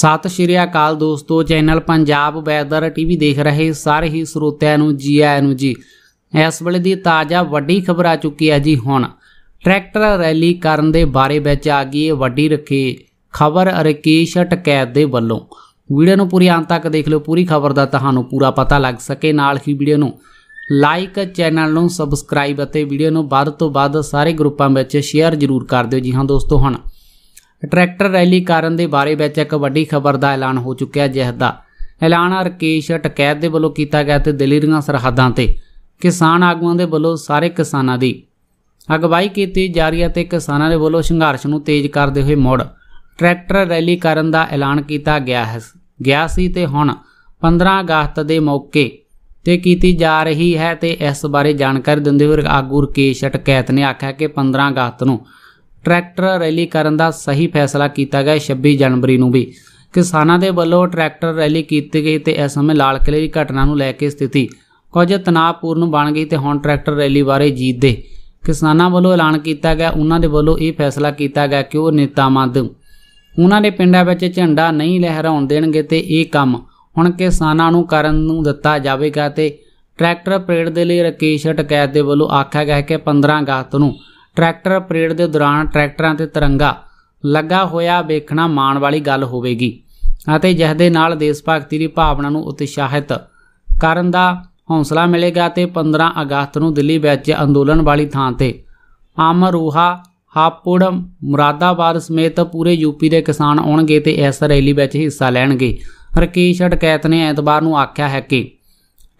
ਸਤਿ ਸ਼੍ਰੀ ਅਕਾਲ ਦੋਸਤੋ channel Punjab weather TV ਦੇਖ ਰਹੇ ਸਾਰੇ ਹੀ ਸਰੋਤਿਆਂ ਨੂੰ ਜੀ ਆਇਆਂ ਨੂੰ ਜੀ ਇਸ ਵੇਲੇ ਦੀ ਤਾਜ਼ਾ ਵੱਡੀ ਖਬਰ ਆ ਚੁੱਕੀ ਹੈ ਜੀ ਹੁਣ ਟਰੈਕਟਰ ਰੈਲੀ ਕਰਨ ਦੇ ਬਾਰੇ ਵਿੱਚ ਆ ਗਈ ਵੱਡੀ ਰਕੇ ਖਬਰ ਰਕੇਸ਼ ਟਕੈਤ ਦੇ ਵੱਲੋਂ ਵੀਡੀਓ ਨੂੰ ਪੂਰੀ ਅੰਤ ਤੱਕ ਦੇਖ ਲਓ ਪੂਰੀ ਖਬਰ ਦਾ ਤੁਹਾਨੂੰ ਪੂਰਾ ਪਤਾ ਲੱਗ ਸਕੇ ਨਾਲ ਹੀ ਵੀਡੀਓ ਨੂੰ ਲਾਈਕ ਚੈਨਲ ਨੂੰ ਸਬਸਕ੍ਰਾਈਬ ਅਤੇ ਵੀਡੀਓ ਨੂੰ ਵੱਧ ਤੋਂ ਵੱਧ ਸਾਰੇ ਗਰੁੱਪਾਂ ਵਿੱਚ ਸ਼ੇਅਰ ਜ਼ਰੂਰ ਕਰ ਦਿਓ ਜੀ ਹਾਂ ਦੋਸਤੋ ਹੁਣ ਟਰੈਕਟਰ ਰੈਲੀ ਕਾਰਨ ਦੇ ਬਾਰੇ ਵਿੱਚ ਇੱਕ ਵੱਡੀ ਖਬਰ ਦਾ ਐਲਾਨ ਹੋ ਚੁੱਕਿਆ ਜਿਸ ਦਾ ਐਲਾਨ ਰਕੇਸ਼ ਟਕੈਤ ਦੇ ਵੱਲੋਂ ਕੀਤਾ ਗਿਆ ਤੇ ਦਿੱਲੀ ਦੀਆਂ ਸਰਹੱਦਾਂ ਤੇ ਕਿਸਾਨ ਆਗੂਆਂ ਦੇ ਵੱਲੋਂ ਸਾਰੇ ਕਿਸਾਨਾਂ ਦੀ ਅਗਵਾਈ ਕੀਤੀ ਜਾ ਰਹੀ ਹੈ ਤੇ ਕਿਸਾਨਾਂ ਦੇ ਵੱਲੋਂ ਸੰਘਰਸ਼ ਨੂੰ ਤੇਜ਼ ਕਰਦੇ ਹੋਏ ਮੋੜ ਟਰੈਕਟਰ ਰੈਲੀ ਕਰਨ ਦਾ ਐਲਾਨ ਕੀਤਾ ਗਿਆ ਹੈ ਗਿਆ ਸੀ ਤੇ ਹੁਣ 15 ਅਗਸਤ ਦੇ ਮੌਕੇ ਤੇ ਕੀਤੀ ਜਾ ਰਹੀ ਹੈ ਤੇ ਇਸ ਬਾਰੇ ਜਾਣਕਾਰੀ ਦਿੰਦੇ ਹੋਏ ਆਗੂ ਰਕੇਸ਼ ਟਕੈਤ ਨੇ ਆਖਿਆ ਕਿ 15 ਅਗਸਤ ਨੂੰ ਟਰੈਕਟਰ ਰੈਲੀ ਕਰਨ ਦਾ ਸਹੀ ਫੈਸਲਾ ਕੀਤਾ ਗਿਆ 26 ਜਨਵਰੀ ਨੂੰ ਵੀ ਕਿਸਾਨਾਂ ਦੇ ਵੱਲੋਂ ਟਰੈਕਟਰ ਰੈਲੀ ਕੀਤੀ ਗਈ ਤੇ ਇਸ ਸਮੇਂ ਲਾਲ ਕਿਲੇ ਦੀ ਘਟਨਾ ਨੂੰ ਲੈ ਕੇ ਸਥਿਤੀ ਕੁਝ ਤਣਾਅਪੂਰਨ ਬਣ ਗਈ ਤੇ ਹੁਣ ਟਰੈਕਟਰ ਰੈਲੀ ਬਾਰੇ ਜੀਤ ਦੇ ਕਿਸਾਨਾਂ ਵੱਲੋਂ ਐਲਾਨ ਕੀਤਾ ਗਿਆ ਉਹਨਾਂ ਦੇ ਵੱਲੋਂ ਇਹ ਫੈਸਲਾ ਕੀਤਾ ਗਿਆ ਕਿ ਉਹ ਨੇਤਾਵਾਂ ਦੇ ਉਹਨਾਂ ਦੇ ਪਿੰਡਾਂ ਵਿੱਚ ਝੰਡਾ ਨਹੀਂ ਲਹਿਰਾਉਣ ਦੇਣਗੇ ਤੇ ਇਹ ਕੰਮ ਹੁਣ ਕਿਸਾਨਾਂ ਨੂੰ ਕਰਨ ਨੂੰ ਦਿੱਤਾ ਜਾਵੇਗਾ ਤੇ ਟਰੈਕਟਰ ਪ੍ਰੇਡ ਦੇ ਲਈ ਰਕੇਸ਼ ਟਕੈਤ ਦੇ ਵੱਲੋਂ ਆਖਿਆ ਗਿਆ ਕਿ 15 ਅਗਸਤ ਨੂੰ ਟਰੈਕਟਰ ਪਰੇਡ ਦੇ ਦੌਰਾਨ ਟਰੈਕਟਰਾਂ ਤੇ ਤਿਰੰਗਾ ਲੱਗਾ ਹੋਇਆ ਵੇਖਣਾ ਮਾਣ ਵਾਲੀ ਗੱਲ ਹੋਵੇਗੀ ਅਤੇ ਜਿਸ ਦੇ ਨਾਲ ਦੇਸ਼ ਭਗਤੀ ਦੀ ਭਾਵਨਾ ਨੂੰ ਉਤਸ਼ਾਹਿਤ ਕਰਨ ਦਾ ਹੌਸਲਾ ਮਿਲੇਗਾ ਤੇ 15 ਅਗਸਤ ਨੂੰ ਦਿੱਲੀ ਵਿੱਚ ਅੰਦੋਲਨ ਵਾਲੀ ਥਾਂ ਤੇ ਅਮਰੂਹਾ ਹਾਪੂੜ ਮੁਰਾਦਾਬਾਦ ਸਮੇਤ ਪੂਰੇ ਯੂਪੀ ਦੇ ਕਿਸਾਨ ਆਉਣਗੇ ਤੇ ਇਸ ਰੈਲੀ ਵਿੱਚ ਹਿੱਸਾ ਲੈਣਗੇ ਰਕੇਸ਼ ਅਟਕੈਤ ਨੇ ਐਤਵਾਰ ਨੂੰ ਆਖਿਆ ਹੈ ਕਿ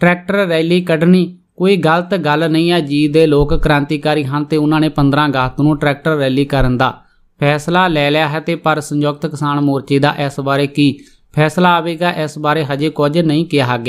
ਟਰੈਕਟਰ ਰੈਲੀ ਕੱਢਣੀ ਕੋਈ ਗਲਤ ਗੱਲ ਨਹੀਂ ਹੈ ਜੀ ਦੇ ਲੋਕ ਕ੍ਰਾਂਤੀਕਾਰੀ ਹਨ ਤੇ ਉਹਨਾਂ ਨੇ 15 ਅਗਸਤ ਨੂੰ ਟਰੈਕਟਰ ਰੈਲੀ ਕਰਨ ਦਾ ਫੈਸਲਾ ਲੈ ਲਿਆ ਹੈ ਤੇ ਪਰ ਸੰਯੁਕਤ ਕਿਸਾਨ ਮੋਰਚੇ ਦਾ ਇਸ ਬਾਰੇ ਕੀ ਫੈਸਲਾ ਆਵੇਗਾ ਇਸ ਬਾਰੇ ਹਜੇ ਕੁਝ ਨਹੀਂ ਕਿਹਾ ਗਿਆ